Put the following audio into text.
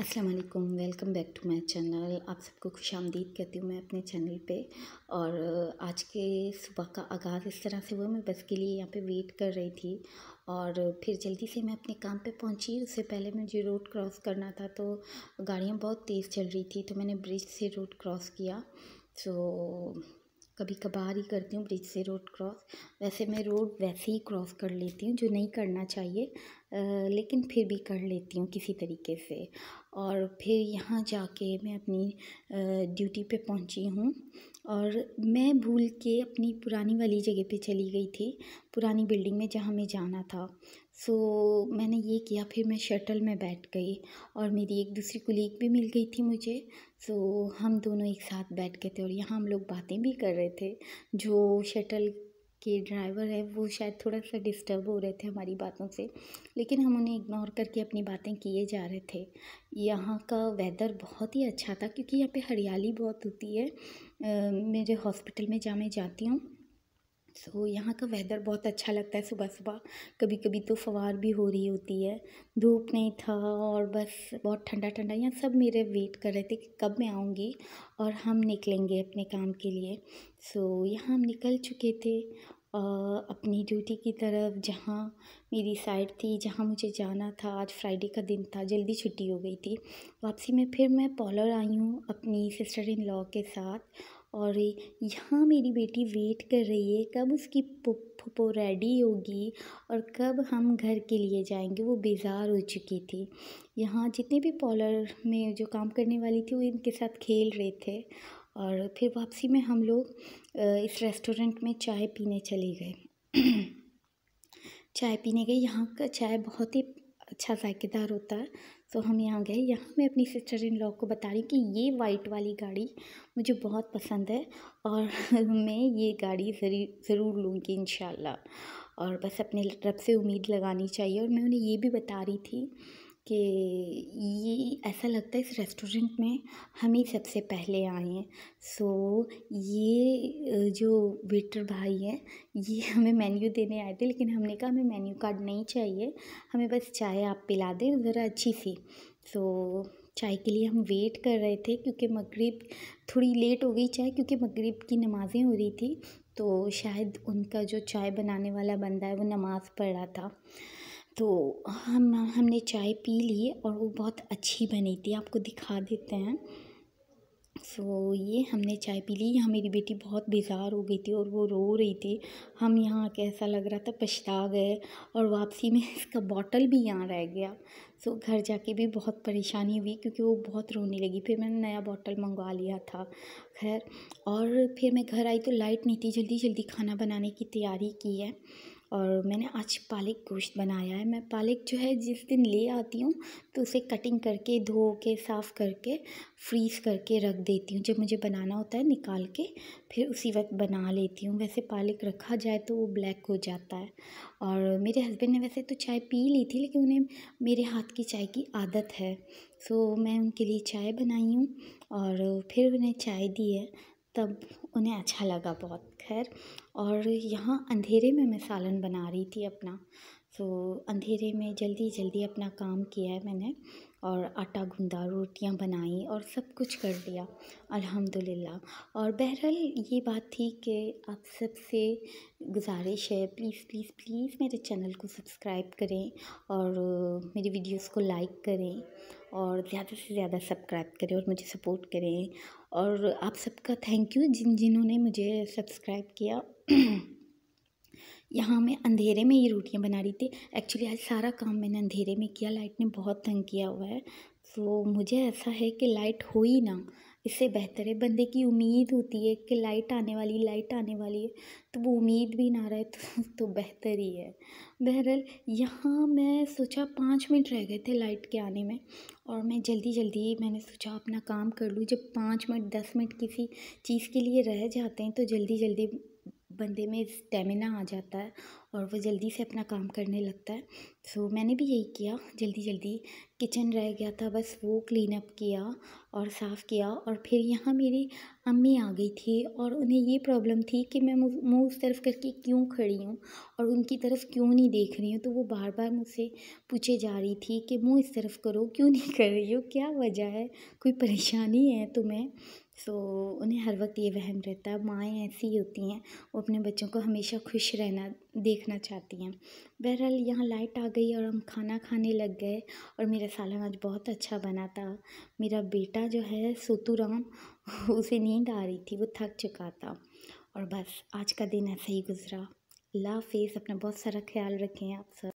अस्सलाम वालेकुम welcome back to my channel आप सबको खुश आमदीद कहती हूँ मैं अपने चैनल पे और आज के सुबह का आगाज़ इस तरह से हुआ मैं बस के लिए यहाँ पे वेट कर रही थी और फिर जल्दी से मैं अपने काम पे पहुँची उससे पहले मुझे रोड क्रॉस करना था तो गाड़ियाँ बहुत तेज़ चल रही थी तो मैंने ब्रिज से रोड क्रॉस किया सो कभी कभार ही करती हूँ ब्रिज से रोड क्रॉस वैसे मैं रोड वैसे ही क्रॉस कर लेती हूँ जो नहीं करना चाहिए लेकिन फिर भी कर लेती हूँ किसी तरीके से और फिर यहाँ जाके मैं अपनी ड्यूटी पे पहुँची हूँ और मैं भूल के अपनी पुरानी वाली जगह पे चली गई थी पुरानी बिल्डिंग में जहाँ मैं जाना था सो मैंने ये किया फिर मैं शटल में बैठ गई और मेरी एक दूसरी कुलीग भी मिल गई थी मुझे सो हम दोनों एक साथ बैठ गए थे और यहाँ हम लोग बातें भी कर रहे थे जो शटल कि ड्राइवर है वो शायद थोड़ा सा डिस्टर्ब हो रहे थे हमारी बातों से लेकिन हम उन्हें इग्नोर करके अपनी बातें किए जा रहे थे यहाँ का वेदर बहुत ही अच्छा था क्योंकि यहाँ पे हरियाली बहुत होती है मेरे हॉस्पिटल में जहाँ मैं जाती हूँ सो यहाँ का वेदर बहुत अच्छा लगता है सुबह सुबह कभी कभी तो फवार भी हो रही होती है धूप नहीं था और बस बहुत ठंडा ठंडा यहाँ सब मेरे वेट कर रहे थे कि कब मैं आऊँगी और हम निकलेंगे अपने काम के लिए सो यहाँ हम निकल चुके थे अपनी ड्यूटी की तरफ जहाँ मेरी साइड थी जहाँ मुझे जाना था आज फ्राइडे का दिन था जल्दी छुट्टी हो गई थी वापसी में फिर मैं पॉलर आई हूँ अपनी सिस्टर इन लॉ के साथ और यहाँ मेरी बेटी वेट कर रही है कब उसकी पुप्पो रेडी होगी और कब हम घर के लिए जाएंगे वो बेज़ार हो चुकी थी यहाँ जितने भी पॉलर में जो काम करने वाली थी वो इनके साथ खेल रहे थे और फिर वापसी में हम लोग इस रेस्टोरेंट में चाय पीने चले गए चाय पीने गए यहाँ का चाय बहुत ही अच्छा जायकेदार होता है तो हम यहाँ गए यहाँ मैं अपनी सिस्टर इन लॉ को बता रही कि ये वाइट वाली गाड़ी मुझे बहुत पसंद है और मैं ये गाड़ी ज़रूर लूँगी इन और बस अपने रब से उम्मीद लगानी चाहिए और मैं उन्हें ये भी बता रही थी कि ये ऐसा लगता है इस रेस्टोरेंट में हम ही सबसे पहले आए हैं सो ये जो वेटर भाई हैं ये हमें मेन्यू देने आए थे लेकिन हमने कहा हमें मेन्यू कार्ड नहीं चाहिए हमें बस चाय आप पिला दें ज़रा अच्छी सी सो चाय के लिए हम वेट कर रहे थे क्योंकि मगरिब थोड़ी लेट हो गई चाय क्योंकि मगरिब की नमाज़ें हो रही थी तो शायद उनका जो चाय बनाने वाला बंदा है वो नमाज़ पढ़ रहा था तो हम हमने चाय पी ली और वो बहुत अच्छी बनी थी आपको दिखा देते हैं सो so, ये हमने चाय पी ली यहाँ मेरी बेटी बहुत बेजार हो गई थी और वो रो रही थी हम यहाँ के ऐसा लग रहा था पछता गए और वापसी में इसका बॉटल भी यहाँ रह गया सो so, घर जाके भी बहुत परेशानी हुई क्योंकि वो बहुत रोने लगी फिर मैंने नया बॉटल मंगवा लिया था खैर और फिर मैं घर आई तो लाइट नहीं थी जल्दी जल्दी खाना बनाने की तैयारी की है और मैंने आज पालक गोश्त बनाया है मैं पालक जो है जिस दिन ले आती हूँ तो उसे कटिंग करके धो के साफ़ करके फ्रीज़ करके रख देती हूँ जब मुझे बनाना होता है निकाल के फिर उसी वक्त बना लेती हूँ वैसे पालक रखा जाए तो वो ब्लैक हो जाता है और मेरे हस्बैंड ने वैसे तो चाय पी ली थी लेकिन उन्हें मेरे हाथ की चाय की आदत है सो मैं उनके लिए चाय बनाई हूँ और फिर उन्हें चाय दी है तब उन्हें अच्छा लगा बहुत खैर और यहाँ अंधेरे में मैं सालन बना रही थी अपना तो अंधेरे में जल्दी जल्दी अपना काम किया है मैंने और आटा गूँधा रोटियाँ बनाई और सब कुछ कर दिया अल्हम्दुलिल्लाह और बहरहाल ये बात थी कि आप सबसे गुजारिश है प्लीज़ प्लीज़ प्लीज़ मेरे चैनल को सब्सक्राइब करें और मेरी वीडियोस को लाइक करें और ज़्यादा से ज़्यादा सब्सक्राइब करें और मुझे सपोर्ट करें और आप सबका थैंक यू जिन जिन्होंने मुझे सब्सक्राइब किया यहाँ मैं अंधेरे में ये रोटियाँ बना रही थी एक्चुअली आज सारा काम मैंने अंधेरे में किया लाइट ने बहुत तंग किया हुआ है तो मुझे ऐसा है कि लाइट हो ही ना इससे बेहतर है बंदे की उम्मीद होती है कि लाइट आने वाली लाइट आने वाली है तो वो उम्मीद भी ना रहे तो, तो बेहतर ही है बहरहाल यहाँ मैं सोचा पाँच मिनट रह गए थे लाइट के आने में और मैं जल्दी जल्दी मैंने सोचा अपना काम कर लूँ जब पाँच मिनट दस मिनट किसी चीज़ के लिए रह जाते हैं तो जल्दी जल्दी बंदे में स्टेमिना आ जाता है और वो जल्दी से अपना काम करने लगता है सो मैंने भी यही किया जल्दी जल्दी किचन रह गया था बस वो क्लीन अप किया और साफ़ किया और फिर यहाँ मेरी अम्मी आ गई थी और उन्हें ये प्रॉब्लम थी कि मैं मुँह उस तरफ करके क्यों खड़ी हूँ और उनकी तरफ क्यों नहीं देख रही हूँ तो वो बार बार मुझसे पूछे जा रही थी कि मुँह इस तरफ करो क्यों नहीं कर रही हो क्या वजह है कोई परेशानी है तुम्हें सो so, उन्हें हर वक्त ये वहम रहता है माएँ ऐसी होती हैं वो अपने बच्चों को हमेशा खुश रहना देखना चाहती हैं बहरहाल यहाँ लाइट आ गई और हम खाना खाने लग गए और मेरा सालन आज बहुत अच्छा बना था मेरा बेटा जो है सोतूराम उसे नींद आ रही थी वो थक चुका था और बस आज का दिन ऐसे ही गुजरा अल्लाह हाफिज़ अपना बहुत सारा ख्याल रखें आप सब